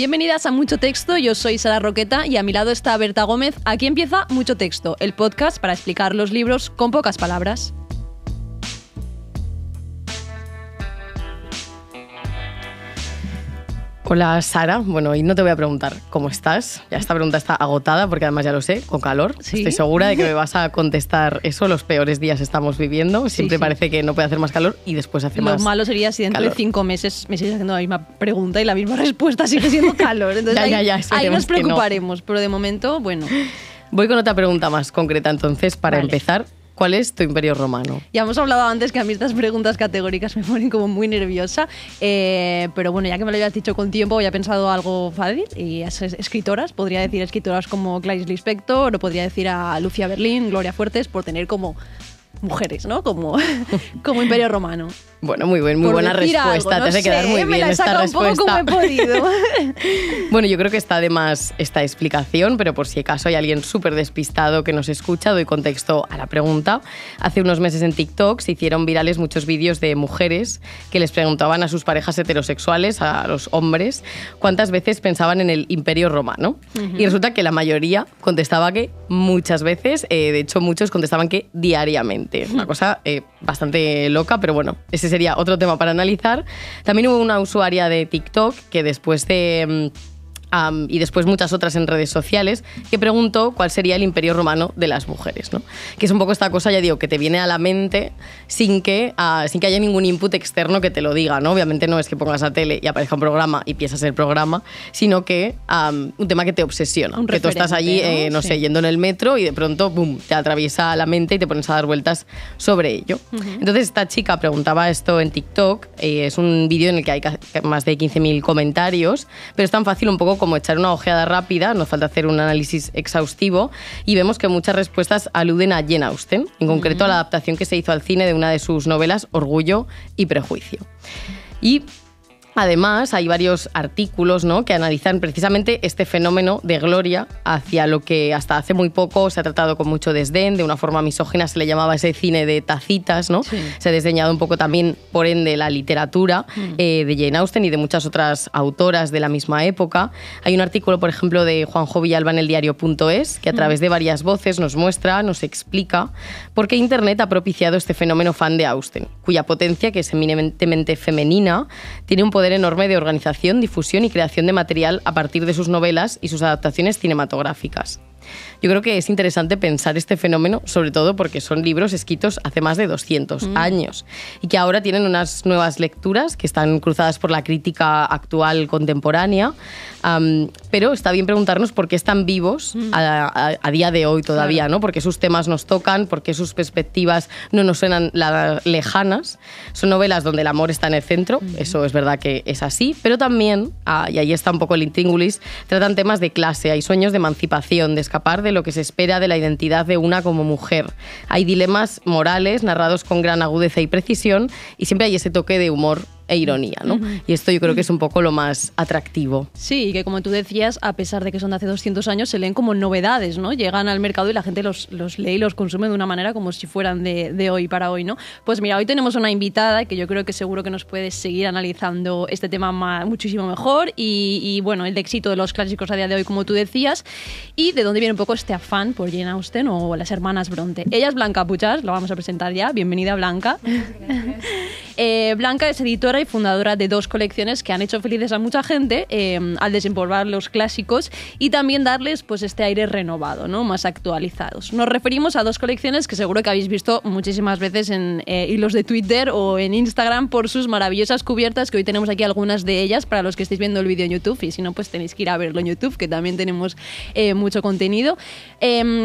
Bienvenidas a Mucho Texto, yo soy Sara Roqueta y a mi lado está Berta Gómez. Aquí empieza Mucho Texto, el podcast para explicar los libros con pocas palabras. Hola Sara. Bueno, y no te voy a preguntar cómo estás. Ya esta pregunta está agotada porque además ya lo sé, con calor. Estoy segura de que me vas a contestar eso. Los peores días estamos viviendo. Siempre parece que no puede hacer más calor y después hace más. Lo malo sería si dentro de cinco meses me sigues haciendo la misma pregunta y la misma respuesta sigue siendo calor. Entonces ahí, nos preocuparemos, pero de momento, bueno. Voy con otra pregunta más concreta entonces para empezar. ¿Cuál es tu imperio romano? Ya hemos hablado antes que a mí estas preguntas categóricas me ponen como muy nerviosa, eh, pero bueno, ya que me lo habías dicho con tiempo, voy a pensar algo fácil y es escritoras, podría decir escritoras como Clarice Lispector, o podría decir a Lucia Berlín, Gloria Fuertes, por tener como mujeres, ¿no? Como, como Imperio Romano. Bueno, muy muy buena respuesta. no te hace quedar muy bien esta bueno, yo creo que está además esta explicación, pero por si acaso hay alguien súper despistado que nos escucha, doy contexto a la pregunta. Hace unos meses en TikTok se hicieron virales muchos vídeos de mujeres que les preguntaban a sus parejas heterosexuales, a los hombres, cuántas veces pensaban en el Imperio Romano. Y resulta que la mayoría contestaba que muchas veces, eh, de hecho muchos contestaban que diariamente. Una cosa eh, bastante loca, pero bueno, ese sería otro tema para analizar. También hubo una usuaria de TikTok que después de mm, y después muchas otras en redes sociales, que preguntó cuál sería el imperio romano de las mujeres, Que es un poco esta cosa, ya digo, que te viene a la mente sin que, ah, sin que haya ningún input externo que te lo diga, ¿no? Obviamente no es que pongas a tele y aparezca un programa y piensas el programa, sino que un tema que te obsesiona, que tú estás allí, no, eh, sé, yendo en el metro y de pronto, bum te atraviesa la mente y te pones a dar vueltas sobre ello. Entonces esta chica preguntaba esto en TikTok, eh, es un vídeo en el que hay más de 15.000 comentarios, pero es tan fácil un poco como echar una ojeada rápida, nos falta hacer un análisis exhaustivo, y vemos que muchas respuestas aluden a Jane Austen, en concreto a la adaptación que se hizo al cine de una de sus novelas, Orgullo y Prejuicio. Y Además, hay varios artículos ¿no? que analizan precisamente este fenómeno de gloria hacia lo que hasta hace muy poco se ha tratado con mucho desdén, de una forma misógina se le llamaba ese cine de tacitas, ¿no? Se ha desdeñado un poco también, por ende, la literatura mm. eh, de Jane Austen y de muchas otras autoras de la misma época. Hay un artículo, por ejemplo, de Juanjo Villalba en el diario.es, que a mm. través de varias voces nos muestra, nos explica por qué Internet ha propiciado este fenómeno fan de Austen, cuya potencia, que es eminentemente femenina, tiene un poder poder enorme de organización, difusión y creación de material a partir de sus novelas y sus adaptaciones cinematográficas. Yo creo que es interesante pensar este fenómeno, sobre todo porque son libros escritos hace más de 200 mm. años y que ahora tienen unas nuevas lecturas que están cruzadas por la crítica actual contemporánea. pero está bien preguntarnos por qué están vivos mm. a, día de hoy todavía, ¿no? Porque sus temas nos tocan, porque sus perspectivas no nos suenan lejanas. Son novelas donde el amor está en el centro, eso es verdad que es así, pero también, ah, y ahí está un poco el intríngulis, tratan temas de clase, hay sueños de emancipación, de de lo que se espera de la identidad de una como mujer. Hay dilemas morales narrados con gran agudeza y precisión y siempre hay ese toque de humor e ironía, ¿no? Y esto yo creo que es un poco lo más atractivo. Sí, y que como tú decías, a pesar de que son de hace 200 años, se leen como novedades, ¿no? Llegan al mercado y la gente los, los lee y los consume de una manera como si fueran de, hoy para hoy, ¿no? Pues mira, hoy tenemos una invitada que yo creo que seguro que nos puede seguir analizando este tema muchísimo mejor y, bueno, el éxito de los clásicos a día de hoy, como tú decías, y de dónde viene un poco este afán por Jane Austen o las hermanas Bronte. Ella es Blanca Puchas, la vamos a presentar ya. Bienvenida, Blanca. Gracias. Eh, Blanca es editora y fundadora de dos colecciones que han hecho felices a mucha gente eh, al desempolvar los clásicos y también darles pues este aire renovado, ¿no? más actualizados. Nos referimos a dos colecciones que seguro que habéis visto muchísimas veces en eh, hilos de Twitter o en Instagram por sus maravillosas cubiertas, que hoy tenemos aquí algunas de ellas para los que estéis viendo el vídeo en YouTube y si no pues tenéis que ir a verlo en YouTube, que también tenemos mucho contenido.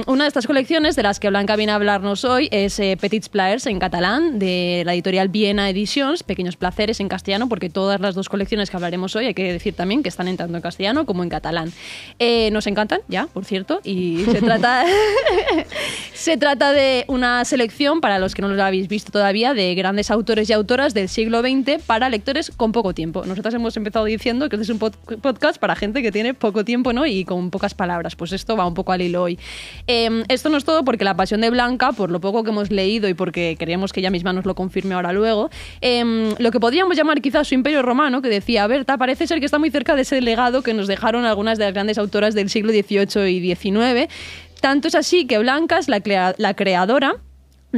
una de estas colecciones de las que Blanca viene a hablarnos hoy es Petits Players en catalán, de la editorial Viena Edition Pequeños Placeres en castellano, porque todas las dos colecciones que hablaremos hoy hay que decir también que están tanto en castellano como en catalán. Eh, nos encantan, ya, por cierto, y se trata, se trata de una selección, para los que no lo habéis visto todavía, de grandes autores y autoras del siglo XX para lectores con poco tiempo. Nosotras hemos empezado diciendo que este es un podcast para gente que tiene poco tiempo ¿no? y con pocas palabras. Pues esto va un poco al hilo hoy. Em, esto no es todo porque La Pasión de Blanca, por lo poco que hemos leído y porque queríamos que ella misma nos lo confirme ahora luego, Em, lo que podríamos llamar quizás su imperio romano, que decía, Berta, parece ser que está muy cerca de ese legado que nos dejaron algunas de las grandes autoras del siglo XVIII y XIX. Tanto es así que Blancas, es la creadora,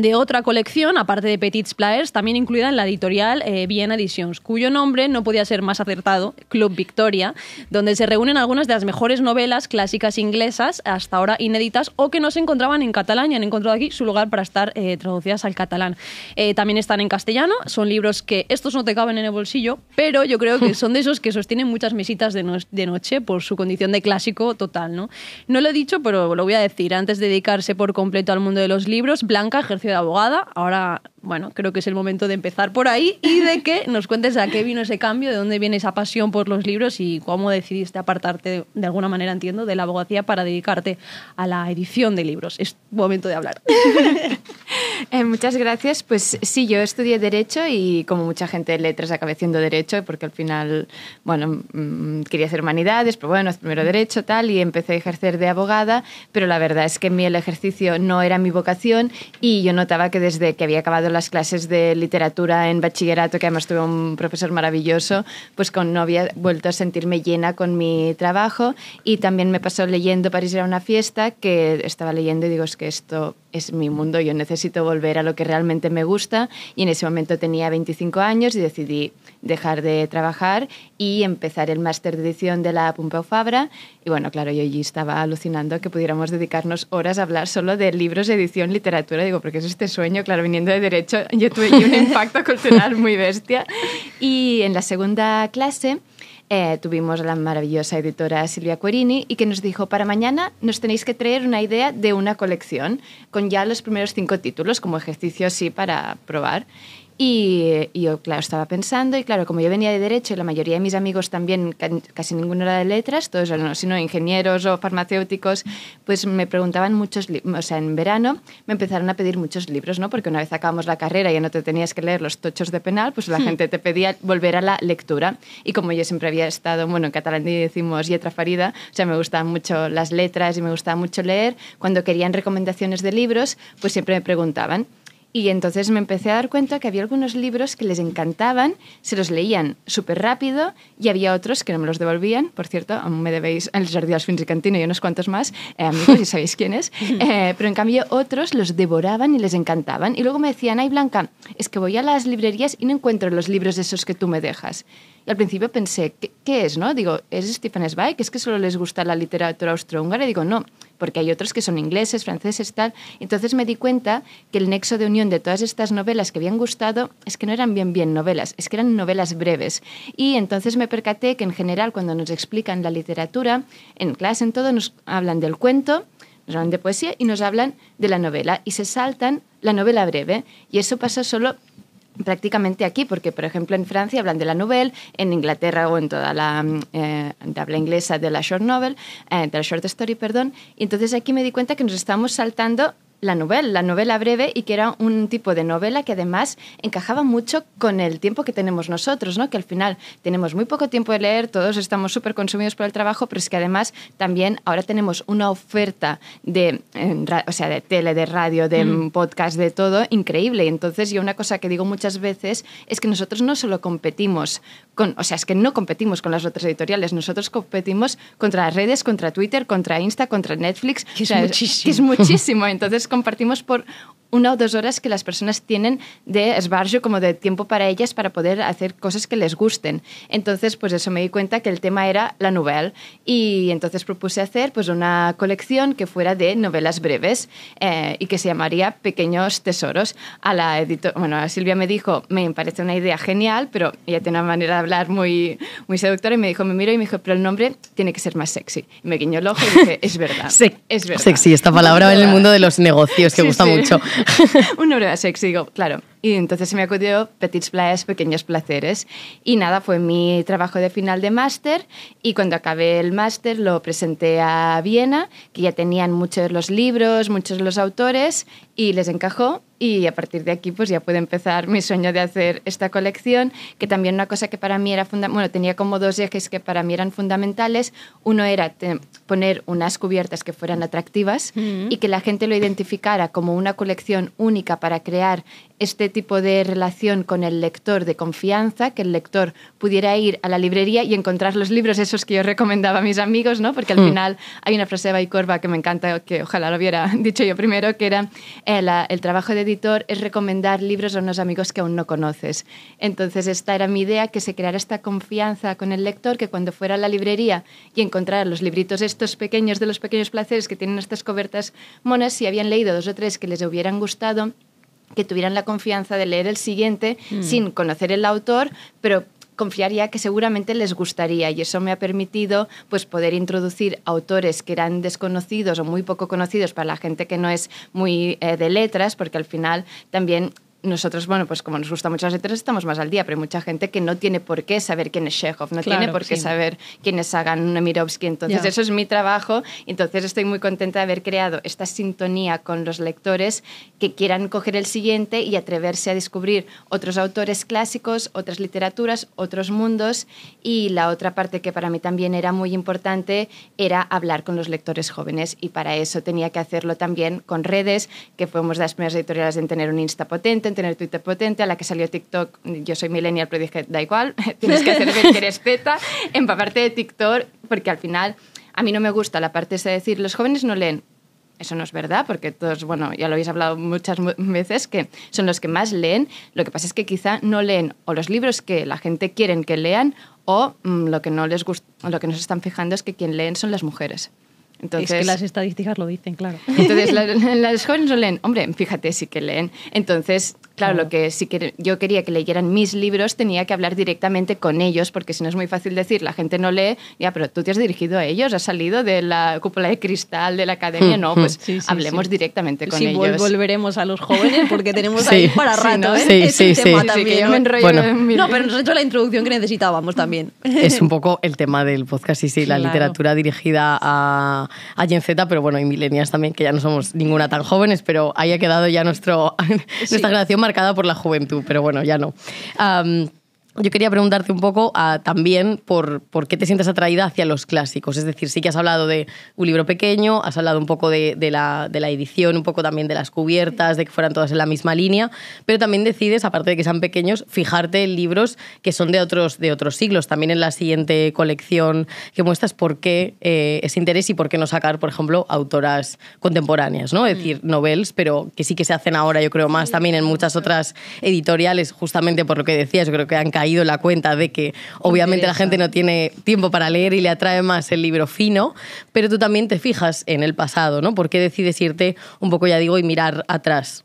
de otra colección, aparte de Petits Plaers, también incluida en la editorial Bien eh, Viena Editions, cuyo nombre no podía ser más acertado, Club Victoria, donde se reúnen algunas de las mejores novelas clásicas inglesas, hasta ahora inéditas, o que no se encontraban en catalán y han encontrado aquí su lugar para estar eh, traducidas al catalán. Eh, también están en castellano, son libros que estos no te caben en el bolsillo, pero yo creo que son de esos que sostienen muchas mesitas de, noche por su condición de clásico total. ¿no? no lo he dicho, pero lo voy a decir. Antes de dedicarse por completo al mundo de los libros, Blanca ejerció de abogada. Ahora, bueno, creo que es el momento de empezar por ahí y de que nos cuentes a qué vino ese cambio, de dónde viene esa pasión por los libros y cómo decidiste apartarte, de, alguna manera entiendo, de la abogacía para dedicarte a la edición de libros. Es momento de hablar. Eh, muchas gracias. Pues sí, yo estudié Derecho y como mucha gente de letras acabé haciendo Derecho porque al final, bueno, mm, quería hacer humanidades, pero bueno, primero Derecho tal y empecé a ejercer de abogada, pero la verdad es que mi el ejercicio no era mi vocación y yo no notaba que desde que había acabado las clases de literatura en bachillerato, que además tuve un profesor maravilloso, pues con, no había vuelto a sentirme llena con mi trabajo. Y también me pasó leyendo París era una fiesta, que estaba leyendo y digo, es que esto es mi mundo, yo necesito volver a lo que realmente me gusta. Y en ese momento tenía 25 años y decidí dejar de trabajar y empezar el máster de edición de la Pompeu Fabra. Y bueno, claro, yo allí estaba alucinando que pudiéramos dedicarnos horas a hablar solo de libros, de edición, literatura. Digo, porque es este sueño, claro, viniendo de derecho, yo tuve un impacto cultural muy bestia. Y en la segunda clase eh, tuvimos la maravillosa editora Silvia Cuerini y que nos dijo, para mañana nos tenéis que traer una idea de una colección con ya los primeros cinco títulos como ejercicio así para probar. Y, yo, claro, estaba pensando, y claro, como yo venía de Derecho y la mayoría de mis amigos también, casi ninguno era de letras, todos eran, sino ingenieros o farmacéuticos, pues me preguntaban muchos, o sea, en verano me empezaron a pedir muchos libros, ¿no? Porque una vez acabamos la carrera y ya no te tenías que leer los tochos de penal, pues la hmm. gente te pedía volver a la lectura. Y como yo siempre había estado, bueno, en catalán decimos yetra farida, o sea, me gustaban mucho las letras y me gustaba mucho leer, cuando querían recomendaciones de libros, pues siempre me preguntaban. Y entonces me empecé a dar cuenta que había algunos libros que les encantaban, se los leían súper rápido y había otros que no me los devolvían. Por cierto, aún me debéis El Jardín de Fins y Cantino y unos cuantos más, eh, amigos, y sabéis quiénes. Eh, pero en cambio otros los devoraban y les encantaban. Y luego me decían, ay Blanca, es que voy a las librerías y no encuentro los libros esos que tú me dejas al principio pensé, ¿qué, es? no Digo, ¿es Stefan Zweig? ¿Es que solo les gusta la literatura austrohúngara? Y digo, no, porque hay otros que son ingleses, franceses, tal. Entonces me di cuenta que el nexo de unión de todas estas novelas que habían gustado es que no eran bien bien novelas, es que eran novelas breves. Y entonces me percaté que en general cuando nos explican la literatura, en clase, en todo, nos hablan del cuento, nos hablan de poesía y nos hablan de la novela y se saltan la novela breve. Y eso pasa solo prácticamente aquí, porque por ejemplo en Francia hablan de la novel, en Inglaterra o en toda la mm, eh, habla inglesa de la short novel, eh, de la short story, perdón. Y entonces aquí me di cuenta que nos estamos saltando la novela, la novela breve, y que era un tipo de novela que además encajaba mucho con el tiempo que tenemos nosotros, ¿no? que al final tenemos muy poco tiempo de leer, todos estamos súper consumidos por el trabajo, pero es que además también ahora tenemos una oferta de, o sea, de tele, de radio, de mm. podcast, de todo, increíble. entonces yo una cosa que digo muchas veces es que nosotros no solo competimos con, o sea, es que no competimos con las otras editoriales, nosotros competimos contra las redes, contra Twitter, contra Insta, contra Netflix, es, muchísimo. es muchísimo compartimos por una o dos horas que las personas tienen de esbarjo, como de tiempo para ellas, para poder hacer cosas que les gusten. Entonces, pues eso me di cuenta que el tema era la novela. Y entonces propuse hacer pues una colección que fuera de novelas breves eh, y que se llamaría Pequeños Tesoros. A la editor bueno, a Silvia me dijo, me parece una idea genial, pero ella tiene una manera de hablar muy, muy seductora y me dijo, me miro y me dijo, pero el nombre tiene que ser más sexy. Y me guiñó el ojo y dije, es verdad. es verdad. Sexy, esta palabra en el mundo de los negocios es que sí, gusta mucho. un digo, claro. Y entonces se me acudió Petits Plaers, Pequeños Placeres. Y nada, fue mi trabajo de final de máster. Y cuando acabé el máster lo presenté a Viena, que ya tenían muchos los libros, muchos los autores, y les encajó. Y a partir de aquí pues ya pude empezar mi sueño de hacer esta colección, que también una cosa que para mí era fundamental, bueno, tenía como dos ejes que para mí eran fundamentales. Uno era poner unas cubiertas que fueran atractivas mm. y que la gente lo identificara como una colección única para crear este tipo de relación con el lector de confianza, que el lector pudiera ir a la librería y encontrar los libros esos que yo recomendaba a mis amigos, ¿no? Porque al hmm. final hay una frase de corva que me encanta, que ojalá lo hubiera dicho yo primero, que era eh, el, trabajo de editor es recomendar libros a unos amigos que aún no conoces. Entonces esta era mi idea, que se creara esta confianza con el lector, que cuando fuera a la librería y encontrara los libritos estos pequeños de los pequeños placeres que tienen estas cobertas monas, si habían leído dos o tres que les hubieran gustado, que tuvieran la confianza de leer el siguiente mm. sin conocer el autor, pero confiaría que seguramente les gustaría y eso me ha permitido pues poder introducir autores que eran desconocidos o muy poco conocidos para la gente que no es muy eh, de letras porque al final también nosotros, bueno, pues como nos gustan mucho las letras, estamos más al día, pero hay mucha gente que no tiene por qué saber quién es Chekhov, no tiene por qué saber quién es Sagan Nemirovsky, Entonces, eso es mi trabajo. Entonces, estoy muy contenta de haber creado esta sintonía con los lectores que quieran coger el siguiente y atreverse a descubrir otros autores clásicos, otras literaturas, otros mundos. Y la otra parte que para mí también era muy importante era hablar con los lectores jóvenes. Y para eso tenía que hacerlo también con redes, que fuimos las primeras editoriales en tener un Insta potente tener Twitter potente, a la que salió TikTok, yo soy millennial, pero dije, da igual, tienes que hacer que eres Z, empaparte de TikTok, porque al final a mí no me gusta la parte de decir, los jóvenes no leen. Eso no es verdad, porque todos, bueno, ya lo habéis hablado muchas veces, que son los que más leen. Lo que pasa es que quizá no leen o los libros que la gente quiere que lean o mm, lo que no les gusta, lo que nos están fijando es que quien leen son las mujeres. Entonces, es que las estadísticas lo dicen, claro. Entonces, las, jóvenes no leen. Hombre, fíjate, sí que leen. Entonces, Claro, lo que si que yo quería que leyeran mis libros tenía que hablar directamente con ellos, porque si no es muy fácil decir, la gente no lee, ya, pero tú te has dirigido a ellos, has salido de la cúpula de cristal de la academia, no, pues hablemos directamente con ellos. volveremos a los jóvenes porque tenemos ahí para rato, ¿no? ¿eh? sí, tema No, pero nos la introducción que necesitábamos también. Es un poco el tema del podcast, sí, sí, la literatura dirigida a, a Gen Z, pero bueno, y milenias también, que ya no somos ninguna tan jóvenes, pero ahí ha quedado ya nuestro, nuestra más marcada por la juventud, pero bueno, ya no. Yo quería preguntarte un poco ah, también por, por, qué te sientes atraída hacia los clásicos. Es decir, sí que has hablado de un libro pequeño, has hablado un poco de, de, la, de, la, edición, un poco también de las cubiertas, de que fueran todas en la misma línea, pero también decides, aparte de que sean pequeños, fijarte en libros que son de otros, de otros siglos. También en la siguiente colección que muestras por qué eh, ese interés y por qué no sacar, por ejemplo, autoras contemporáneas, ¿no? Es mm. decir, novels, pero que sí que se hacen ahora, yo creo, más también en muchas otras editoriales, justamente por lo que decías, yo creo que han caído ido la cuenta de que obviamente la gente no tiene tiempo para leer y le atrae más el libro fino, pero tú también te fijas en el pasado, ¿no? ¿Por qué decides irte un poco, ya digo, y mirar atrás?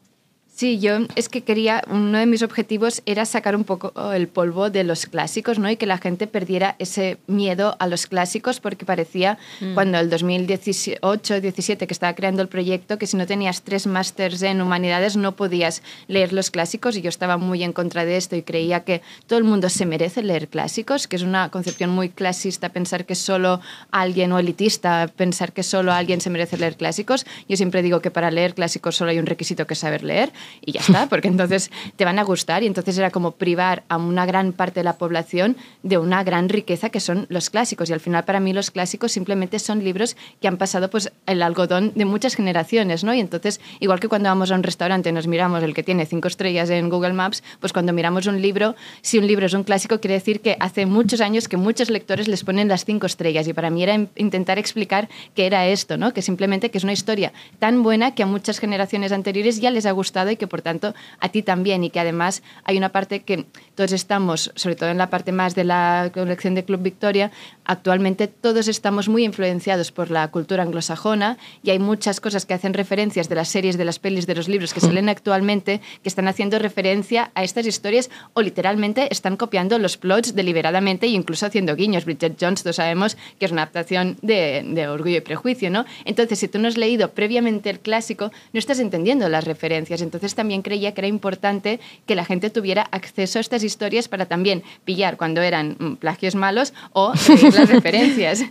Sí, yo es que quería, uno de mis objetivos era sacar un poco el polvo de los clásicos, ¿no? Y que la gente perdiera ese miedo a los clásicos, porque parecía mm. cuando el 2018-17 que estaba creando el proyecto, que si no tenías tres másters en humanidades no podías leer los clásicos, y yo estaba muy en contra de esto y creía que todo el mundo se merece leer clásicos, que es una concepción muy clasista pensar que solo alguien o elitista, pensar que solo alguien se merece leer clásicos. Yo siempre digo que para leer clásicos solo hay un requisito que saber leer y ya está, porque entonces te van a gustar y entonces era como privar a una gran parte de la población de una gran riqueza que son los clásicos y al final para mí los clásicos simplemente son libros que han pasado pues el algodón de muchas generaciones, ¿no? Y entonces, igual que cuando vamos a un restaurante y nos miramos el que tiene cinco estrellas en Google Maps, pues cuando miramos un libro, si un libro es un clásico quiere decir que hace muchos años que muchos lectores les ponen las cinco estrellas y para mí era intentar explicar qué era esto, ¿no? Que simplemente que es una historia tan buena que a muchas generaciones anteriores ya les ha gustado y que por tanto a ti también y que además hay una parte que estamos, sobre todo en la parte más de la colección de Club Victoria, actualmente todos estamos muy influenciados por la cultura anglosajona y hay muchas cosas que hacen referencias de las series, de las pelis, de los libros que mm. se leen actualmente que están haciendo referencia a estas historias o literalmente están copiando los plots deliberadamente e incluso haciendo guiños. Bridget Jones, lo sabemos, que es una adaptación de, de Orgullo y Prejuicio, ¿no? Entonces, si tú no has leído previamente el clásico, no estás entendiendo las referencias. Entonces también creía que era importante que la gente tuviera acceso a estas historias historias para también pillar cuando eran mm, plagios malos o las referencias.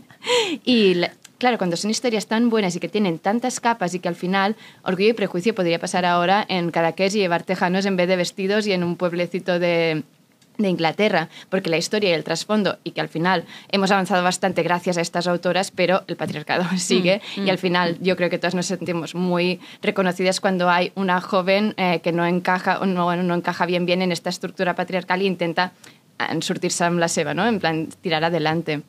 Y claro, cuando son historias tan buenas y que tienen tantas capas y que al final Orgullo y Prejuicio podría pasar ahora en Cadaqués y llevar tejanos en vez de vestidos y en un pueblecito de de Inglaterra, porque la historia y el trasfondo, y que al final hemos avanzado bastante gracias a estas autoras, pero el patriarcado sigue mm, mm. y al final yo creo que todas nos sentimos muy reconocidas cuando hay una joven eh, que no encaja o no, no encaja bien bien en esta estructura patriarcal e intenta ah, surtirse en la seva, ¿no? en plan tirar adelante.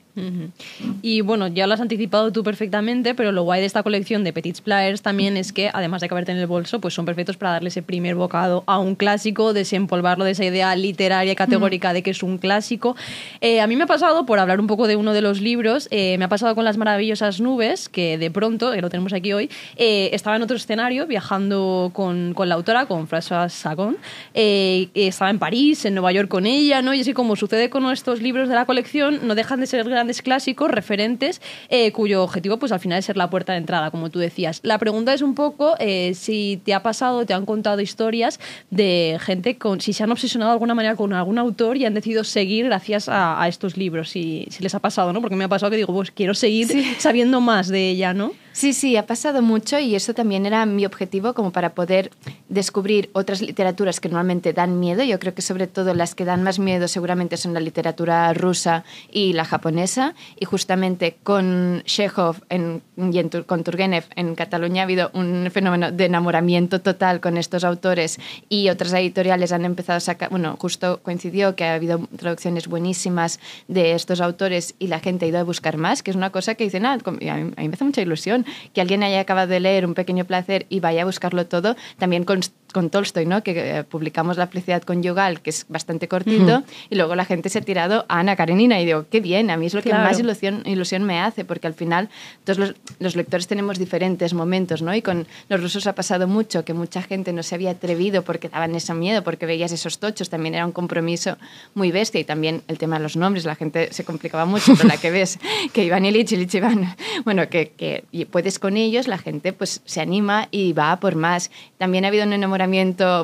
Y bueno, ya lo has anticipado tú perfectamente, pero lo guay de esta colección de Petits Players también es que, además de caberte en el bolso, pues son perfectos para darle ese primer bocado a un clásico, desempolvarlo de esa idea literaria categórica de que es un clásico. Eh, a mí me ha pasado, por hablar un poco de uno de los libros, eh, me ha pasado con Las Maravillosas Nubes, que de pronto, que lo tenemos aquí hoy, eh, estaba en otro escenario viajando con, con la autora, con François Sagon, estaba en París, en Nueva York con ella, ¿no? Y así como sucede con estos libros de la colección, no dejan de ser grandes clásicos, referentes, eh, cuyo objetivo pues al final es ser la puerta de entrada, como tú decías. La pregunta es un poco eh, si te ha pasado, te han contado historias de gente con, si se han obsesionado de alguna manera con algún autor y han decidido seguir gracias a, estos libros, si, si, les ha pasado, ¿no? Porque me ha pasado que digo, pues quiero seguir sabiendo más de ella, ¿no? Sí, sí, ha pasado mucho y eso también era mi objetivo como para poder descubrir otras literaturas que normalmente dan miedo. Yo creo que sobre todo las que dan más miedo seguramente son la literatura rusa y la japonesa. Y justamente con Chekhov y con Turgenev en Cataluña ha habido un fenómeno de enamoramiento total con estos autores y otras editoriales han empezado a sacar, bueno, justo coincidió que ha habido traducciones buenísimas de estos autores y la gente ha ido a buscar más, que es una cosa que dicen, ah, a mí me hace mucha ilusión que alguien haya acabado de leer Un pequeño placer y vaya a buscarlo todo, también consta con Tolstoy, ¿no? que eh, publicamos La felicidad conyugal, que es bastante cortito, y luego la gente se ha tirado a Ana Karenina y digo, qué bien, a mí es lo que más ilusión, ilusión me hace, porque al final todos los, los, lectores tenemos diferentes momentos, ¿no? y con los rusos ha pasado mucho, que mucha gente no se había atrevido porque daban ese miedo, porque veías esos tochos, también era un compromiso muy bestia, y también el tema de los nombres, la gente se complicaba mucho, pero la que ves que Iván y Ilich Iván, bueno, que, que puedes con ellos, la gente pues se anima y va por más. También ha habido un enamorada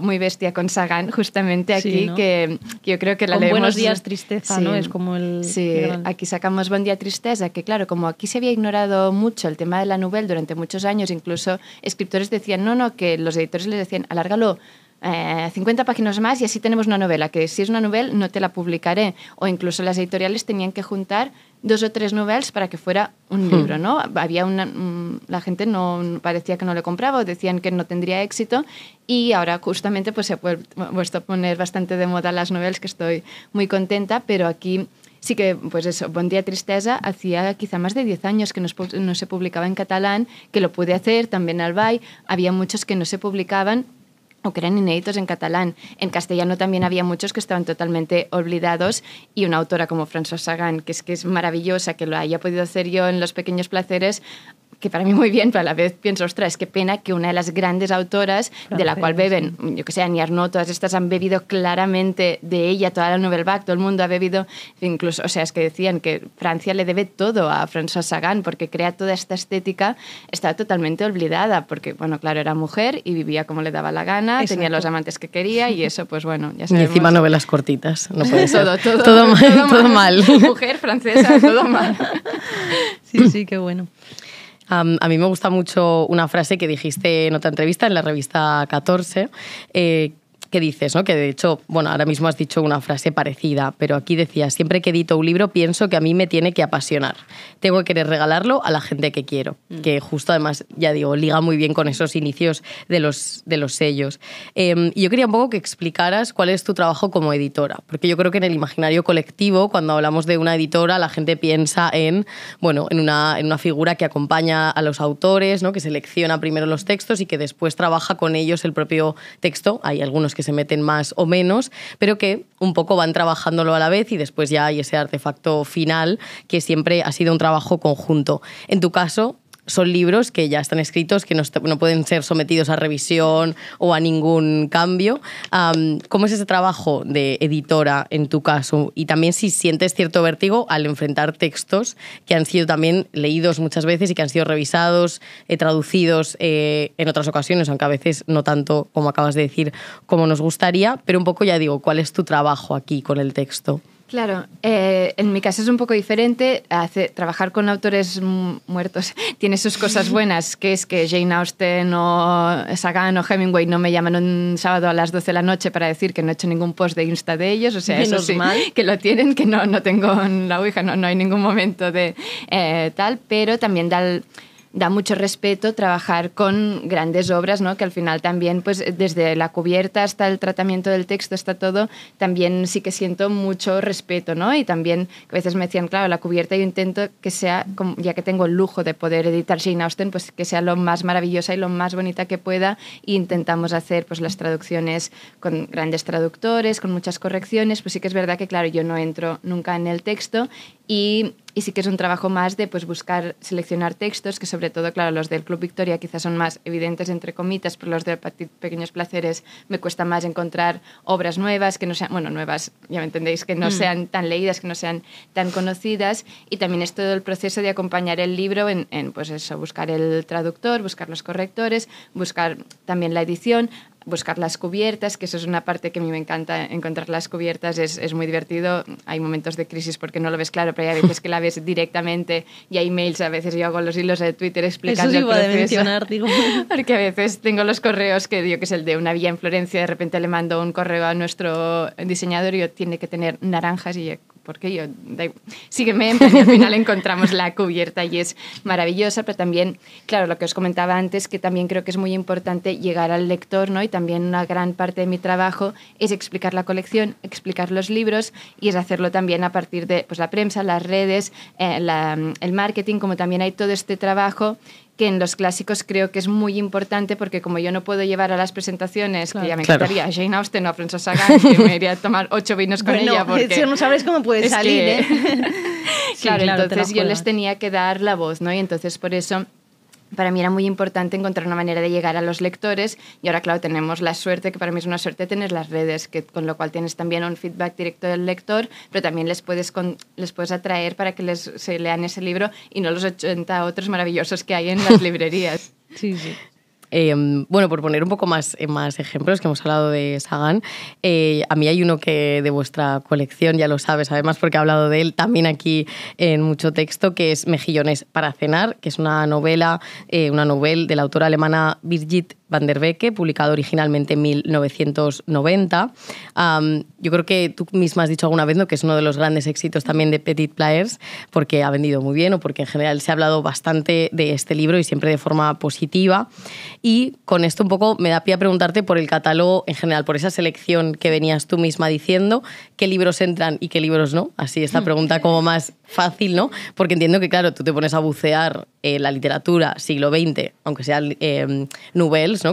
muy bestia con Sagan, justamente aquí, que, yo creo que la con leemos... Buenos días, tristeza, ¿no? Es como el... Sí, aquí sacamos Buen día, tristeza, que claro, como aquí se había ignorado mucho el tema de la novela durante muchos años, incluso escritores decían, no, no, que los editores les decían, alárgalo 50 eh, páginas más y así tenemos una novela, que si es una novela no te la publicaré. O incluso las editoriales tenían que juntar dos o tres novelas para que fuera un hmm. libro, ¿no? Había una, mm, la gente no parecía que no le compraba o decían que no tendría éxito y ahora justamente pues se ha puesto a poner bastante de moda las novelas, que estoy muy contenta, pero aquí sí que, pues eso, Bon Día Tristeza hacía quizá más de 10 años que no, se publicaba en catalán, que lo pude hacer también Albay, había muchos que no se publicaban que eran inéditos en catalán. En castellano también había muchos que estaban totalmente olvidados y una autora como François Sagan, que es que es maravillosa que lo haya podido hacer yo en Los Pequeños Placeres, que para mí muy bien, pero a la vez pienso, ostras, qué pena que una de las grandes autoras, de la cual beben, yo que sé, Annie Arnaud, todas estas han bebido claramente de ella, toda la Nouvelle Vague, todo el mundo ha bebido, incluso, o sea, es que decían que Francia le debe todo a François Sagan, porque crea toda esta estética, está totalmente olvidada, porque, bueno, claro, era mujer y vivía como le daba la gana, tenía los amantes que quería y eso, pues bueno, ya sabemos. Y encima novelas cortitas, no puede ser. todo mal. Mujer francesa, todo mal. Sí, sí, qué bueno a mí me gusta mucho una frase que dijiste en otra entrevista, en la revista 14, que dices, ¿no? Que de hecho, bueno, ahora mismo has dicho una frase parecida, pero aquí decía, siempre que edito un libro pienso que a mí me tiene que apasionar. Tengo que querer regalarlo a la gente que quiero, mm. que justo además, ya digo, liga muy bien con esos inicios de los, de los sellos. Eh, yo quería un poco que explicaras cuál es tu trabajo como editora, porque yo creo que en el imaginario colectivo, cuando hablamos de una editora, la gente piensa en, bueno, en una, en una figura que acompaña a los autores, ¿no? Que selecciona primero los textos y que después trabaja con ellos el propio texto. Hay algunos que se meten más o menos, pero que un poco van trabajándolo a la vez y después ya hay ese artefacto final que siempre ha sido un trabajo conjunto. En tu caso, son libros que ya están escritos, que no, pueden ser sometidos a revisión o a ningún cambio. ¿Cómo es ese trabajo de editora en tu caso? Y también si sientes cierto vértigo al enfrentar textos que han sido también leídos muchas veces y que han sido revisados, eh, traducidos eh, en otras ocasiones, aunque a veces no tanto, como acabas de decir, como nos gustaría, pero un poco ya digo, ¿cuál es tu trabajo aquí con el texto? Claro, eh, en mi caso es un poco diferente. trabajar con autores muertos tiene sus cosas buenas, que es que Jane Austen o Sagan o Hemingway no me llaman un sábado a las 12 de la noche para decir que no he hecho ningún post de Insta de ellos. O sea, eso sí, que lo tienen, que no, no tengo la Ouija, no, no hay ningún momento de eh, tal, pero también da el, da mucho respeto trabajar con grandes obras, ¿no? que al final también, pues desde la cubierta hasta el tratamiento del texto, está todo, también sí que siento mucho respeto, ¿no? Y también a veces me decían, claro, la cubierta yo intento que sea, ya que tengo el lujo de poder editar Jane Austen, pues que sea lo más maravillosa y lo más bonita que pueda e intentamos hacer pues las traducciones con grandes traductores, con muchas correcciones, pues sí que es verdad que, claro, yo no entro nunca en el texto y, sí que es un trabajo más de pues, buscar, seleccionar textos, que sobre todo, claro, los del Club Victoria quizás son más evidentes, entre comitas, pero los de Pequeños Placeres me cuesta más encontrar obras nuevas, que no sean, bueno, nuevas, ya me entendéis, que no mm. sean tan leídas, que no sean tan conocidas. Y también es todo el proceso de acompañar el libro en, en pues eso, buscar el traductor, buscar los correctores, buscar también la edición buscar las cubiertas, que eso es una parte que a mí me encanta, encontrar las cubiertas es, es, muy divertido. Hay momentos de crisis porque no lo ves claro, pero hay veces que la ves directamente y hay mails, a veces yo hago los hilos de Twitter explicando eso sí el mencionar, digo. Porque a veces tengo los correos que digo que es el de una villa en Florencia, de repente le mando un correo a nuestro diseñador y tiene que tener naranjas y porque yo sígueme, al final encontramos la cubierta y es maravillosa, pero también, claro, lo que os comentaba antes, que también creo que es muy importante llegar al lector, ¿no? Y también una gran parte de mi trabajo es explicar la colección, explicar los libros y es hacerlo también a partir de pues, la prensa, las redes, eh, el marketing, como también hay todo este trabajo que en los clásicos creo que es muy importante porque como yo no puedo llevar a las presentaciones, que ya me gustaría Jane Austen o a Princesa Sagan, que me iría a tomar ocho vinos con ella. Porque si no sabes cómo puede salir, ¿eh? claro, entonces yo les tenía que dar la voz, ¿no? Y entonces por eso para mí era muy importante encontrar una manera de llegar a los lectores y ahora, claro, tenemos la suerte, que para mí es una suerte tener las redes, que, con lo cual tienes también un feedback directo del lector, pero también les puedes, les puedes atraer para que les, se lean ese libro y no los 80 otros maravillosos que hay en las librerías. sí, sí. Em, bueno, por poner un poco más, eh, más ejemplos, que hemos hablado de Sagan, eh, a mí hay uno que de vuestra colección, ya lo sabes, además porque he hablado de él también aquí en mucho texto, que es Mejillones para cenar, que es una novela, eh, una novela de la autora alemana Birgit van der Becke, publicado originalmente en 1990. yo creo que tú misma has dicho alguna vez ¿no? que es uno de los grandes éxitos también de Petit Players, porque ha vendido muy bien o porque en general se ha hablado bastante de este libro y siempre de forma positiva. Y con esto un poco me da pie a preguntarte por el catálogo en general, por esa selección que venías tú misma diciendo, qué libros entran y qué libros no. Así, esta pregunta como más fácil, ¿no? Porque entiendo que, claro, tú te pones a bucear en la literatura siglo XX, aunque sea eh,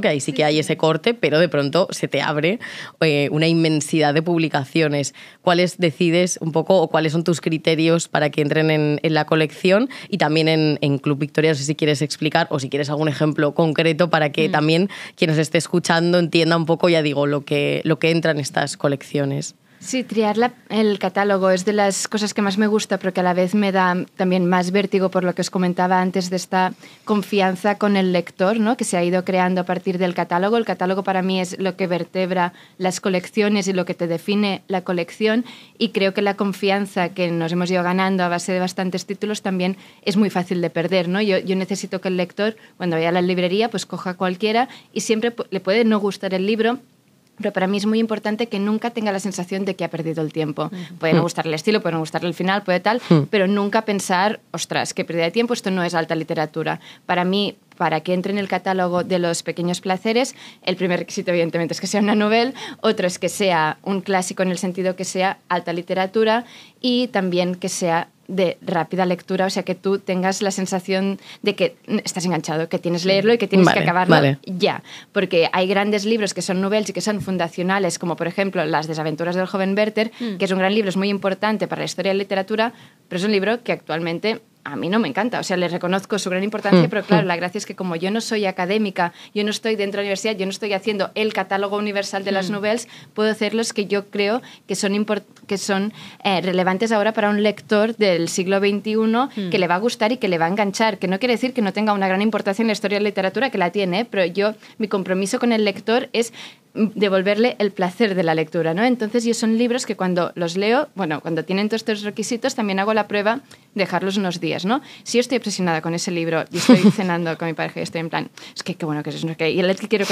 que ahí sí que hay ese corte, pero de pronto se te abre eh, una inmensidad de publicaciones. ¿Cuáles decides un poco o cuáles son tus criterios para que entren en, la colección y también en, Club Victoria? No sé si quieres explicar o si quieres algún ejemplo concreto para que mm. también quien nos esté escuchando entienda un poco, ya digo, lo lo que entra en estas colecciones. Sí, triar el catálogo es de las cosas que más me gusta, pero que a la vez me da también más vértigo por lo que os comentaba antes de esta confianza con el lector, ¿no? que se ha ido creando a partir del catálogo. El catálogo para mí es lo que vertebra las colecciones y lo que te define la colección y creo que la confianza que nos hemos ido ganando a base de bastantes títulos también es muy fácil de perder. ¿no? Yo, yo necesito que el lector, cuando vaya a la librería, pues coja cualquiera y siempre le puede no gustar el libro, pero para mí es muy importante que nunca tenga la sensación de que ha perdido el tiempo. Puede no mm. gustarle el estilo, puede no gustarle el final, puede tal, mm. pero nunca pensar, ostras, que pérdida de tiempo, esto no es alta literatura. Para mí, para que entre en el catálogo de los pequeños placeres, el primer requisito evidentemente es que sea una novela, otro es que sea un clásico en el sentido que sea alta literatura y también que sea de rápida lectura, o sea, que tú tengas la sensación de que estás enganchado, que tienes que leerlo y que tienes que acabarlo ya. Porque hay grandes libros que son novelas y que son fundacionales, como por ejemplo Las desaventuras del joven Werther, mm. que es un gran libro, es muy importante para la historia de la literatura, pero es un libro que actualmente a mí no me encanta. O sea, le reconozco su gran importancia, mm, pero claro, mm. la gracia es que como yo no soy académica, yo no estoy dentro de la universidad, yo no estoy haciendo el catálogo universal de las mm. novelas, puedo hacer los que yo creo que son, que son eh, relevantes ahora para un lector del siglo XXI que le va a gustar y que le va a enganchar. Que no quiere decir que no tenga una gran importancia en la historia de la literatura, que la tiene, pero yo, mi compromiso con el lector es devolverle el placer de la lectura, ¿no? Entonces, yo son libros que cuando los leo, bueno, cuando tienen todos estos requisitos, también hago la prueba dejarlos unos días, ¿no? Si yo estoy obsesionada con ese libro y estoy cenando con mi pareja y estoy en plan, es que qué bueno que es eso, que y el que quiero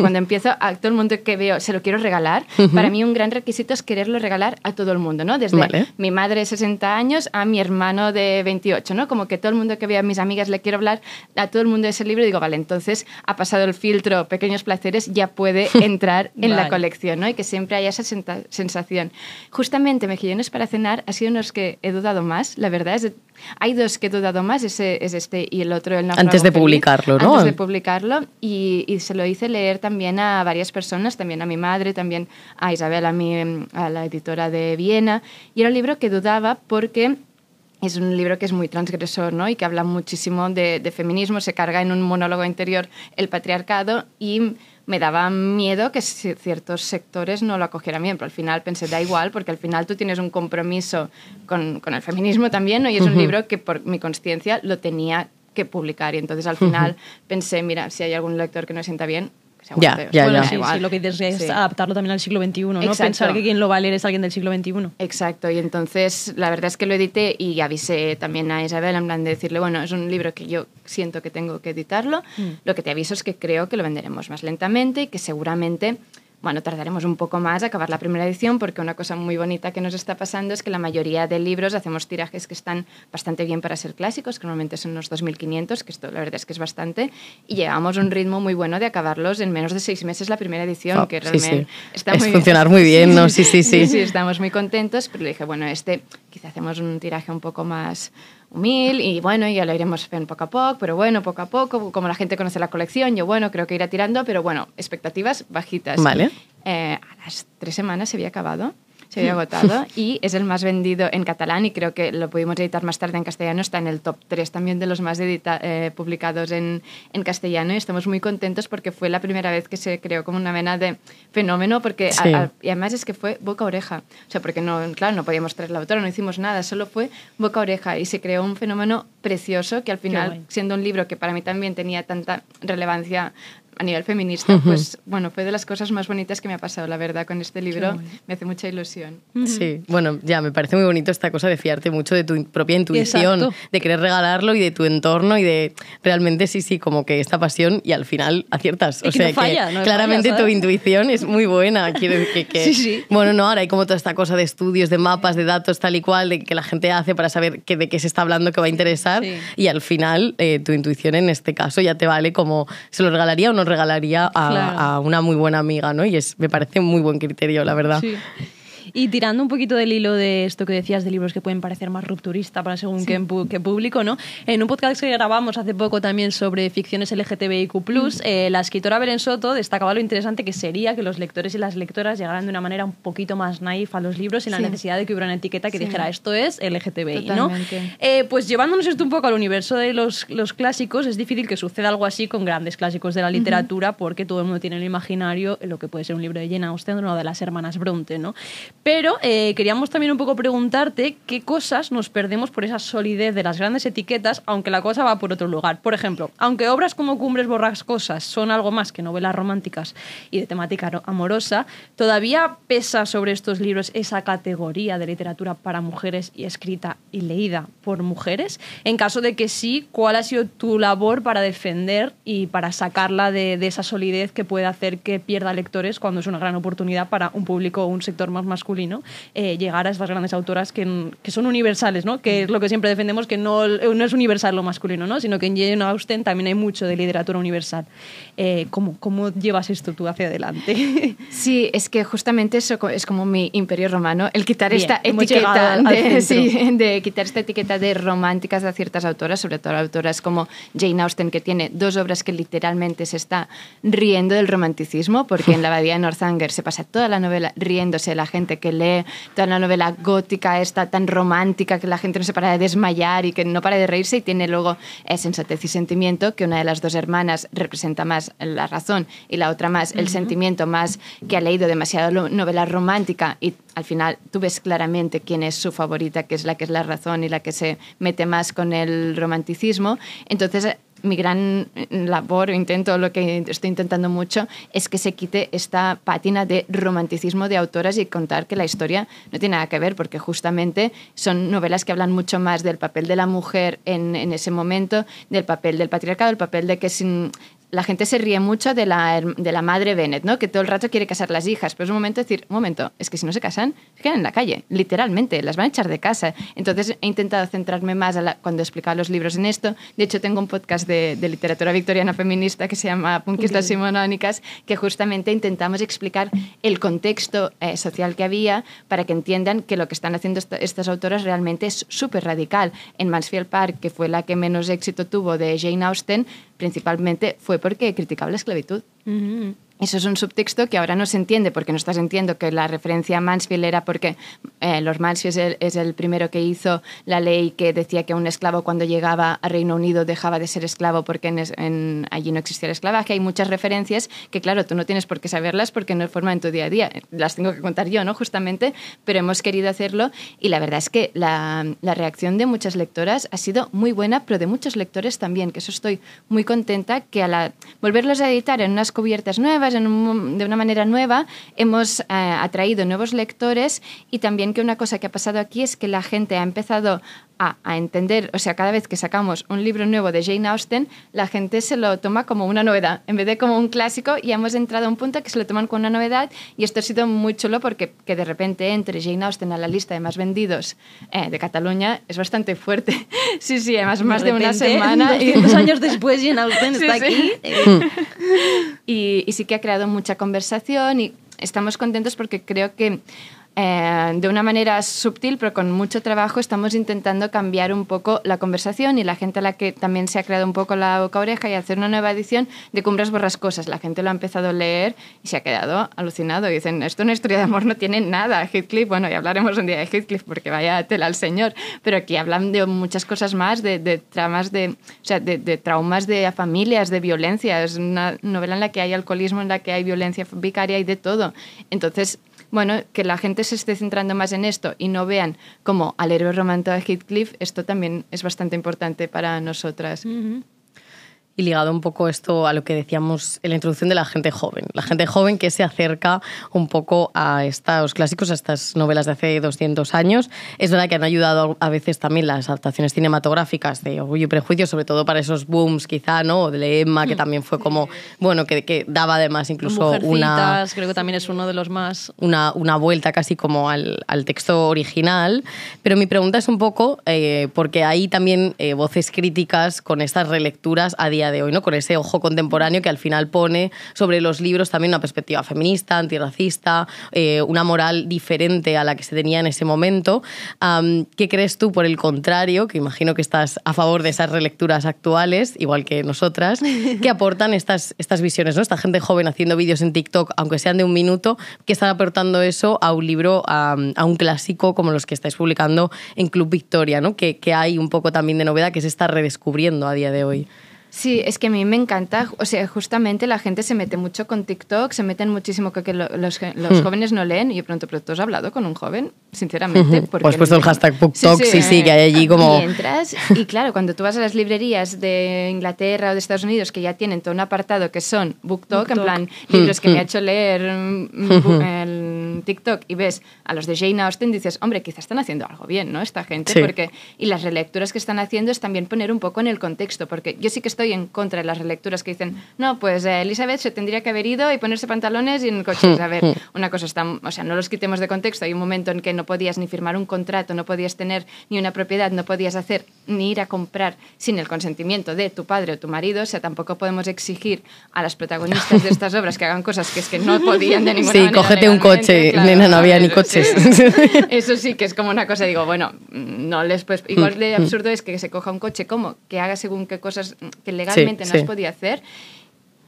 cuando empiezo a todo el mundo que veo, se lo quiero regalar, para mí un gran requisito es quererlo regalar a todo el mundo, ¿no? Desde mi madre de 60 años a mi hermano de 28, ¿no? Como que todo el mundo que vea a mis amigas le quiero hablar a todo el mundo de ese libro y digo, vale, entonces ha pasado el filtro pequeños placeres, ya puede entrar en la colección, ¿no? Y que siempre haya esa sensación. Justamente mejillones para cenar ha sido uno de los que he dudado más, la verdad. Es, hay dos que he dudado más, ese es este y el otro, el Antes de publicarlo, ¿no? Antes de publicarlo y, se lo hice leer también a varias personas, también a mi madre, también a Isabel, a, mí a la editora de Viena. Y era un libro que dudaba porque es un libro que es muy transgresor ¿no? y que habla muchísimo de, feminismo, se carga en un monólogo interior el patriarcado y me daba miedo que ciertos sectores no lo acogieran bien, pero al final pensé, da igual, porque al final tú tienes un compromiso con, con el feminismo también, hoy y es un libro que por mi conciencia lo tenía que publicar. Y entonces al final pensé, mira, si hay algún lector que no sienta bien, ya, bueno, Sí, lo que dices es adaptarlo también al siglo XXI, ¿no? Pensar que quien lo va a leer es alguien del siglo XXI. Exacto, y entonces la verdad es que lo edité y avisé también a Isabel en plan de decirle, bueno, es un libro que yo siento que tengo que editarlo, mm. lo que te aviso es que creo que lo venderemos más lentamente y que seguramente bueno, tardaremos un poco más a acabar la primera edición porque una cosa muy bonita que nos está pasando es que la mayoría de libros hacemos tirajes que están bastante bien para ser clásicos, que normalmente son unos 2.500, que esto la verdad es que es bastante, y llevamos un ritmo muy bueno de acabarlos en menos de seis meses la primera edición, oh, que realmente sí, sí. está es muy funcionar bien. muy bien, ¿no? Sí, sí, sí. sí, sí estamos muy contentos, pero le dije, bueno, este quizá hacemos un tiraje un poco más Humil y bueno, ya lo iremos viendo poco a poco, pero bueno, poco a poco, como la gente conoce la colección, yo bueno, creo que irá tirando, pero bueno, expectativas bajitas. Vale. Eh, a las tres semanas se había acabado se había agotado y es el más vendido en catalán y creo que lo pudimos editar más tarde en castellano, está en el top 3 también de los más eh, publicados en, castellano y estamos muy contentos porque fue la primera vez que se creó como una vena de fenómeno porque y además es que fue boca oreja, o sea, porque no, claro, no podíamos traer la autora, no hicimos nada, solo fue boca oreja y se creó un fenómeno precioso que al final, siendo un libro que para mí también tenía tanta relevancia a nivel feminista, pues bueno, fue de las cosas más bonitas que me ha pasado, la verdad, con este libro. Me hace mucha ilusión. Sí, bueno, ya me parece muy bonito esta cosa de fiarte mucho de tu propia intuición, de querer regalarlo y de tu entorno y de realmente sí, sí, como que esta pasión y al final aciertas. o sea, que claramente tu intuición es muy buena. Quiero que, bueno, no, ahora hay como toda esta cosa de estudios, de mapas, de datos, tal y cual, de que la gente hace para saber de qué se está hablando, que va a interesar y al final eh, tu intuición en este caso ya te vale como se lo regalaría o no regalaría a, una muy buena amiga, ¿no? Y es, me parece muy buen criterio, la verdad. Y tirando un poquito del hilo de esto que decías de libros que pueden parecer más rupturista para según qué, público, ¿no? En un podcast que grabamos hace poco también sobre ficciones LGTBIQ+, mm. eh, la escritora Belén Soto destacaba lo interesante que sería que los lectores y las lectoras llegaran de una manera un poquito más naif a los libros sin la necesidad de que hubiera una etiqueta que dijera esto es LGTBI, ¿no? Eh, pues llevándonos esto un poco al universo de los, los, clásicos, es difícil que suceda algo así con grandes clásicos de la literatura porque todo el mundo tiene en el imaginario lo que puede ser un libro de Jane Austen o de las hermanas Bronte, ¿no? Pero eh, queríamos también un poco preguntarte qué cosas nos perdemos por esa solidez de las grandes etiquetas, aunque la cosa va por otro lugar. Por ejemplo, aunque obras como Cumbres Borrascosas son algo más que novelas románticas y de temática amorosa, todavía pesa sobre estos libros esa categoría de literatura para mujeres y escrita y leída por mujeres. En caso de que sí, ¿cuál ha sido tu labor para defender y para sacarla de, de esa solidez que puede hacer que pierda lectores cuando es una gran oportunidad para un público o un sector más masculino? masculino, eh, llegar a esas grandes autoras que, son universales, ¿no? que es lo que siempre defendemos, que no, eh, no es universal lo masculino, ¿no? sino que en Jane Austen también hay mucho de literatura universal. Eh, ¿cómo, llevas esto tú hacia adelante? Sí, es que justamente eso es como mi imperio romano, el quitar esta etiqueta de, de quitar esta etiqueta de románticas a ciertas autoras, sobre todo autoras como Jane Austen, que tiene dos obras que literalmente se está riendo del romanticismo, porque en la abadía de Northanger se pasa toda la novela riéndose la gente que lee, toda la novela gótica esta tan romántica que la gente no se para de desmayar y que no para de reírse y tiene luego eh, sensatez y sentimiento, que una de las dos hermanas representa más la razón y la otra más el sentimiento, más que ha leído demasiada novela romántica y al final tú ves claramente quién es su favorita, que es la que es la razón y la que se mete más con el romanticismo. Entonces mi gran eh, labor o intento, lo que estoy intentando mucho, es que se quite esta pátina de romanticismo de autoras y contar que la historia no tiene nada que ver, porque justamente son novelas que hablan mucho más del papel de la mujer en, en ese momento, del papel del patriarcado, el papel de que sin, la gente se ríe mucho de la, madre Bennett, ¿no? Que todo el rato quiere casar las hijas, pero es un momento de decir, un momento, es que si no se casan, se quedan en la calle, literalmente, las van a echar de casa. Entonces he intentado centrarme más a cuando explicaba los libros en esto. De hecho, tengo un podcast de, literatura victoriana feminista que se llama Punquistas y Simonónicas, que justamente intentamos explicar el contexto eh, social que había para que entiendan que lo que están haciendo estas autoras realmente es súper radical. En Mansfield Park, que fue la que menos éxito tuvo de Jane Austen, principalmente fue porque criticaba la esclavitud. Eso es un subtexto que ahora no se entiende porque no estás entiendo que la referencia a Mansfield era porque eh, Lord Mansfield es el, primero que hizo la ley que decía que un esclavo cuando llegaba a Reino Unido dejaba de ser esclavo porque en, allí no existía el esclavaje. Hay muchas referencias que, claro, tú no tienes por qué saberlas porque no forman tu día a día. Las tengo que contar yo, ¿no? Justamente, pero hemos querido hacerlo y la verdad es que la, la reacción de muchas lectoras ha sido muy buena, pero de muchos lectores también, que eso estoy muy contenta que a la, volverlos a editar en unas cubiertas nuevas, de una manera nueva, hemos eh, atraído nuevos lectores y también que una cosa que ha pasado aquí es que la gente ha empezado a, entender, o sea, cada vez que sacamos un libro nuevo de Jane Austen, la gente se lo toma como una novedad, en vez de como un clásico, y hemos entrado a un punto que se lo toman como una novedad, y esto ha sido muy chulo porque que de repente entre Jane Austen a la lista de más vendidos eh, de Cataluña es bastante fuerte. sí, sí, además más de una semana. Y dos años después Jane Austen está aquí. y, y sí que ha creado mucha conversación y estamos contentos porque creo que eh, de una manera sutil, pero con mucho trabajo, estamos intentando cambiar un poco la conversación y la gente a la que también se ha creado un poco la boca oreja y hacer una nueva edición de Cumbres Borrascosas. La gente lo ha empezado a leer y se ha quedado alucinado. Y dicen, esto una historia de amor no tiene nada. Heathcliff, bueno, ya hablaremos un día de Heathcliff porque vaya tela al señor, pero aquí hablan de muchas cosas más, de, de tramas de, o sea, de, de traumas de familias, de violencia. Es una novela en la que hay alcoholismo, en la que hay violencia vicaria y de todo. Entonces, bueno, que la gente se esté centrando más en esto y no vean como al héroe romántico de Heathcliff, esto también es bastante importante para nosotras y ligado un poco esto a lo que decíamos en la introducción de la gente joven. La gente joven que se acerca un poco a estos clásicos, a estas novelas de hace 200 años. Es verdad que han ayudado a veces también las adaptaciones cinematográficas de Orgullo y Prejuicio, sobre todo para esos booms quizá, ¿no? O de Emma, que mm. también fue como, bueno, que, que daba además incluso una... creo que también es uno de los más... Una, una vuelta casi como al, al texto original. Pero mi pregunta es un poco, eh, porque hay también eh, voces críticas con estas relecturas a día de hoy, ¿no? Con ese ojo contemporáneo que al final pone sobre los libros también una perspectiva feminista, antirracista, eh, una moral diferente a la que se tenía en ese momento. ¿Qué crees tú, por el contrario, que imagino que estás a favor de esas relecturas actuales, igual que nosotras, ¿qué aportan estas, estas visiones, ¿no? Esta gente joven haciendo vídeos en TikTok, aunque sean de un minuto, ¿qué están aportando eso a un libro, a, a un clásico como los que estáis publicando en Club Victoria, ¿no? Que, que hay un poco también de novedad que se está redescubriendo a día de hoy. Sí, es que a mí me encanta, o sea, justamente la gente se mete mucho con TikTok, se meten muchísimo con que los, los hmm. jóvenes no leen y yo pronto, pero tú has hablado con un joven, sinceramente. Porque pues has puesto el hashtag BookTok, sí sí, que hay allí como... Y entras y claro, cuando tú vas a las librerías de Inglaterra o de Estados Unidos que ya tienen todo un apartado que son BookTok, en plan libros que me hmm, ha hecho hmm. leer mm, el TikTok y ves a los de Jane Austen, dices, hombre, quizás están haciendo algo bien, ¿no? Esta gente, porque... Y las relecturas que están haciendo es también poner un poco en el contexto, porque yo sí que estoy en contra de las relecturas que dicen, no, pues eh, Elizabeth se tendría que haber ido y ponerse pantalones y en coche A ver, una cosa está... O sea, no los quitemos de contexto. Hay un momento en que no podías ni firmar un contrato, no podías tener ni una propiedad, no podías hacer ni ir a comprar sin el consentimiento de tu padre o tu marido. O sea, tampoco podemos exigir a las protagonistas de estas obras que hagan cosas que es que no podían de ninguna manera. Sí, cógete un coche nena, no había ni coches. Eso sí, que es como una cosa, digo, bueno, no les puedes... Igual mm, de mm. absurdo es que se coja un coche, como Que haga según qué cosas que legalmente no has podía hacer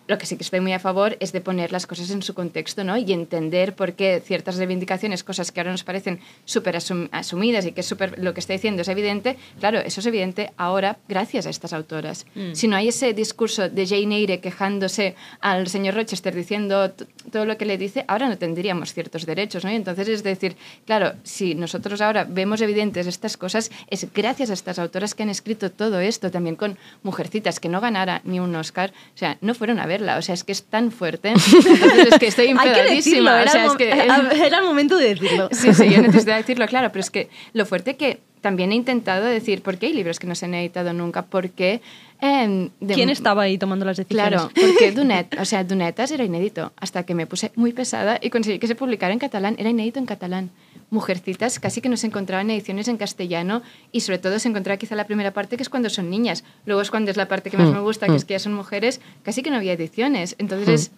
lo que sí que estoy muy a favor es de poner las cosas en su contexto ¿no? y entender por qué ciertas reivindicaciones, cosas que ahora nos parecen súper asumidas y que super, lo que está diciendo es evidente, claro, eso es evidente ahora gracias a estas autoras. Mm. Si no hay ese discurso de Jane Eyre quejándose al señor Rochester diciendo todo lo que le dice, ahora no tendríamos ciertos derechos. ¿no? entonces es decir, claro, si nosotros ahora vemos evidentes estas cosas, es gracias a estas autoras que han escrito todo esto, también con Mujercitas, que no ganara ni un Oscar, o sea, no fueron a ver o sea, es que es tan fuerte. es que estoy impedadísima. Era, eh, em, era el momento de decirlo. Sí, sí, yo necesito decirlo, claro, pero es que lo fuerte que también he intentado decir por qué hay libros que no se han editado nunca, por qué... Em, ¿Quién estaba ahí tomando las decisiones? Claro, porque Dunet, o sea, Dunetas era inédito, hasta que me puse muy pesada y conseguí que se publicara en catalán, era inédito en catalán. Mujercitas casi que no se encontraban ediciones en castellano y sobre todo se encontraba quizá la primera parte que es cuando son niñas. Luego es cuando es la parte que más mm, me gusta, que mm. es que ya son mujeres, casi que no había ediciones. Entonces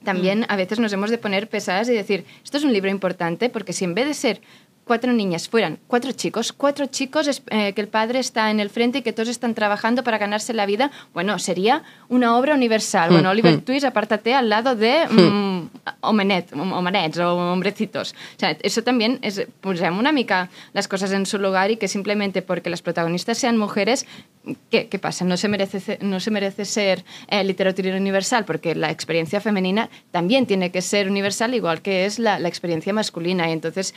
mm. también a veces nos hemos de poner pesadas y decir, esto es un libro importante porque si en vez de ser cuatro niñas fueran cuatro chicos, cuatro chicos eh, que el padre está en el frente y que todos están trabajando para ganarse la vida, bueno, sería una obra universal. bueno, mm-hmm. Oliver Twist, apártate al lado de hmm. mm, Omenet Omenet o hombrecitos. eso también es, pues, llama una mica las cosas en su lugar y que simplemente porque las protagonistas sean mujeres, ¿qué, pasa? No se merece, no se merece ser eh, literatura universal porque la experiencia femenina también tiene que ser universal igual que es la, la experiencia masculina. Y entonces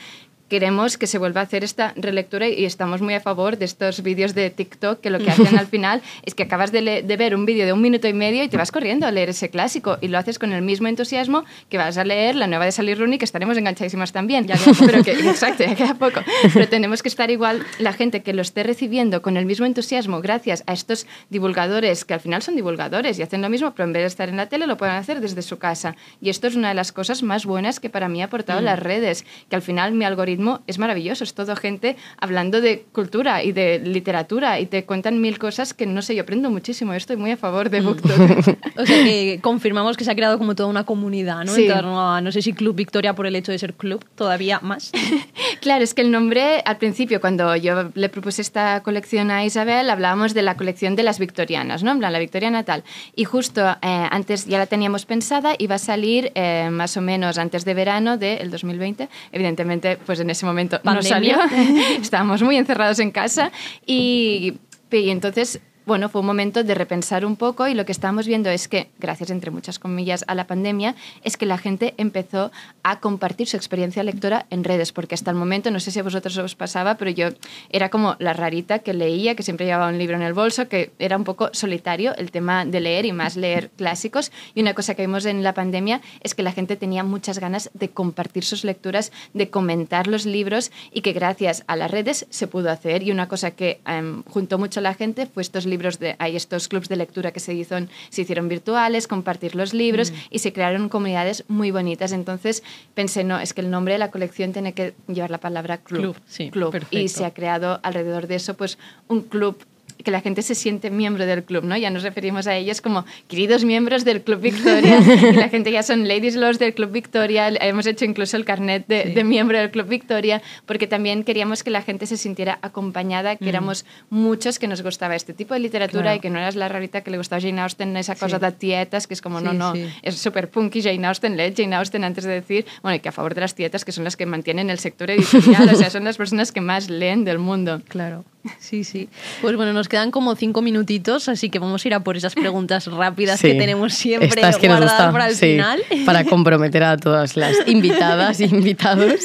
queremos que se vuelva a hacer esta relectura y estamos muy a favor de estos vídeos de TikTok que lo que hacen al final es que acabas de, ver un vídeo de un minuto y medio y te vas corriendo a leer ese clásico y lo haces con el mismo entusiasmo que vas a leer la nueva de Salir Rooney que estaremos enganchadísimas también ya pero que, exacto ya queda poco pero tenemos que estar igual la gente que lo esté recibiendo con el mismo entusiasmo gracias a estos divulgadores que al final son divulgadores y hacen lo mismo pero en vez de estar en la tele lo pueden hacer desde su casa y esto es una de las cosas más buenas que para mí ha aportado mm. las redes que al final mi algoritmo es maravilloso, es todo gente hablando de cultura y de literatura y te cuentan mil cosas que no sé, yo aprendo muchísimo, estoy muy a favor de mm. BookTok. o sea que confirmamos que se ha creado como toda una comunidad, ¿no? En torno a, no sé si Club Victoria por el hecho de ser club, todavía más. Claro, es que el nombre, al principio, cuando yo le propuse esta colección a Isabel, hablábamos de la colección de las victorianas, ¿no? la victoria natal Y justo eh, antes ya la teníamos pensada y a salir eh, más o menos antes de verano del 2020. Evidentemente, pues en ese momento no salió. Estábamos muy encerrados en casa y, y entonces bueno, fue un momento de repensar un poco y lo que estamos viendo es que, gracias entre muchas comillas a la pandemia, es que la gente empezó a compartir su experiencia lectora en redes, porque hasta el momento, no sé si a vosotros os pasaba, pero yo era como la rarita que leía, que siempre llevaba un libro en el bolso, que era un poco solitario el tema de leer y más leer clásicos. Y una cosa que vimos en la pandemia es que la gente tenía muchas ganas de compartir sus lecturas, de comentar los libros y que gracias a las redes se pudo hacer. Y una cosa que em, juntó mucho a la gente fue estos libros de, hay estos clubs de lectura que se, se hicieron virtuales, compartir los libros mm. y se crearon comunidades muy bonitas. Entonces pensé, no, es que el nombre de la colección tiene que llevar la palabra club. club, sí, club. Y se ha creado alrededor de eso pues un club que la gente se siente miembro del club, ¿no? Ya nos referimos a ellos como queridos miembros del Club Victoria. la gente ya son ladies laws del Club Victoria. Hemos hecho incluso el carnet de, miembro del Club Victoria porque también queríamos que la gente se sintiera acompañada, que mm. éramos muchos que nos gustaba este tipo de literatura y que no eras la rarita que le gustaba Jane Austen, esa cosa de tietas, que es como, no, no, es súper punky Jane Austen, lee Jane Austen antes de decir, bueno, y que a favor de las tietas, que son las que mantienen el sector editorial, o sea, son las personas que más leen del mundo. Claro. Sí, sí. Pues bueno, nos quedan como cinco minutitos, así que vamos a ir a por esas preguntas rápidas que tenemos siempre para el final. Para comprometer a todas las invitadas e invitados.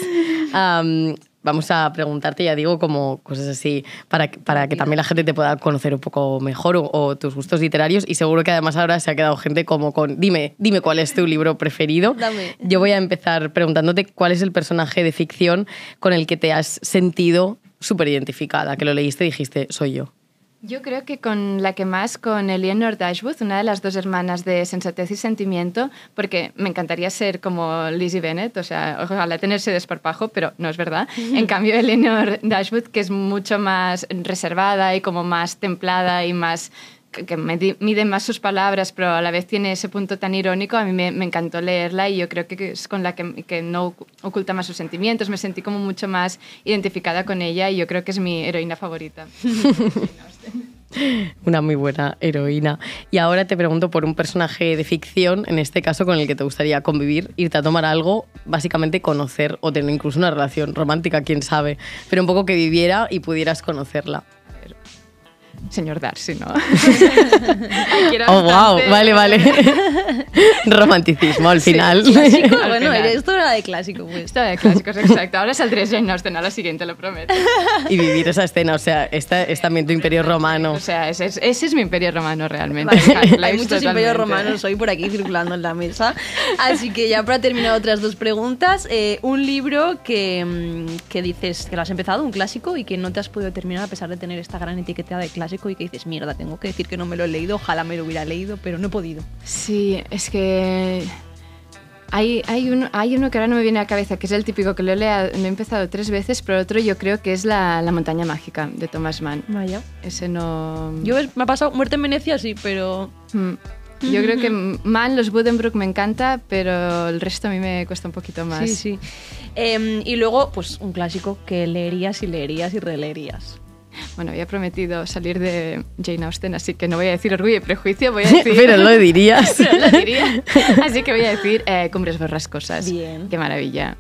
vamos a preguntarte, ya digo, como cosas así, para, para que también la gente te pueda conocer un poco mejor o, tus gustos literarios. Y seguro que además ahora se ha quedado gente como con, dime, dime cuál es tu libro preferido. Dame. Yo voy a empezar preguntándote cuál es el personaje de ficción con el que te has sentido súper identificada, que lo leíste y dijiste, soy yo. Yo creo que con la que más, con Eleanor Dashwood, una de las dos hermanas de Sensatez y Sentimiento, porque me encantaría ser como Lizzie Bennett, o sea, ojalá tenerse desparpajo, pero no es verdad. En cambio, Eleanor Dashwood, que es mucho más reservada y como más templada y más que miden más sus palabras, pero a la vez tiene ese punto tan irónico. A mí me, encantó leerla y yo creo que es con la que, que, no oculta más sus sentimientos. Me sentí como mucho más identificada con ella y yo creo que es mi heroína favorita. Una muy buena heroína. Y ahora te pregunto por un personaje de ficción, en este caso con el que te gustaría convivir, irte a tomar algo, básicamente conocer o tener incluso una relación romántica, quién sabe, pero un poco que viviera y pudieras conocerla señor Darcy, ¿no? oh, wow, vale, vale. Romanticismo al final. bueno, esto era de clásico, pues. Esto era de clásicos, exacto. Ahora saldré Jane de a la siguiente, lo prometo. Y vivir esa escena, o sea, esta, es también tu imperio romano. O sea, ese, es mi imperio romano realmente. Hay muchos imperios romanos hoy por aquí circulando en la mesa. Así que ya para terminar otras dos preguntas, eh, un libro que, mm, que dices que lo has empezado, un clásico, y que no te has podido terminar a pesar de tener esta gran etiqueta de clásico y que dices, mierda, tengo que decir que no me lo he leído, ojalá me lo hubiera leído, pero no he podido. Sí, es que hay, hay, uno, hay uno que ahora no me viene a la cabeza, que es el típico que lo he, he empezado tres veces, pero otro yo creo que es la, la, montaña mágica de Thomas Mann. Vaya. Ese no... Yo me ha pasado muerte en Venecia, sí, pero... Mm. Yo creo que Mann, los Buddenbrook me encanta, pero el resto a mí me cuesta un poquito más. Sí, sí. Em, y luego, pues un clásico que leerías y leerías y releerías. Bueno, había prometido salir de Jane Austen, así que no voy a decir orgullo y prejuicio, voy a decir... Pero lo dirías. lo diría. Así que voy a decir eh, Cumbres Borrascosas. Bien. Qué maravilla.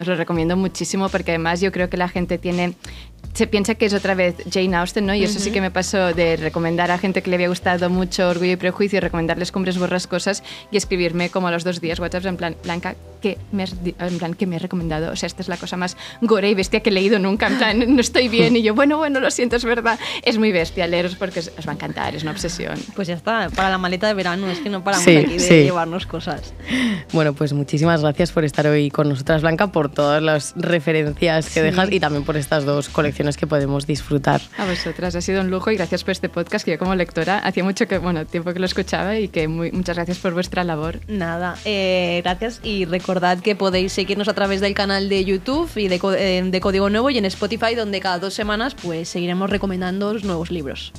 Os lo recomiendo muchísimo porque además yo creo que la gente tiene se piensa que es otra vez Jane Austen, ¿no? Y eso sí que me pasó de recomendar a gente que le había gustado mucho Orgullo y Prejuicio, recomendarles Cumbres Borrascosas y escribirme como a los dos días WhatsApp en plan, Blanca, ¿qué me, has, en plan, ¿qué me has recomendado? O sea, esta es la cosa más gore y bestia que he leído nunca, en plan, no estoy bien. Y yo, bueno, bueno, lo siento, es verdad. Es muy bestia, leeros porque os va a encantar, es una obsesión. Pues ya está, para la maleta de verano, es que no paramos aquí de llevarnos cosas. Bueno, pues muchísimas gracias por estar hoy con nosotras, Blanca, por todas las referencias que dejas y también por estas dos colecciones que podemos disfrutar. A vosotras, ha sido un lujo y gracias por este podcast que yo como lectora hacía mucho que, bueno, tiempo que lo escuchaba y que muchas gracias por vuestra labor. Nada, eh, gracias y recordad que podéis seguirnos a través del canal de YouTube y de, eh, Código Nuevo y en Spotify donde cada dos semanas pues seguiremos recomendando nuevos libros.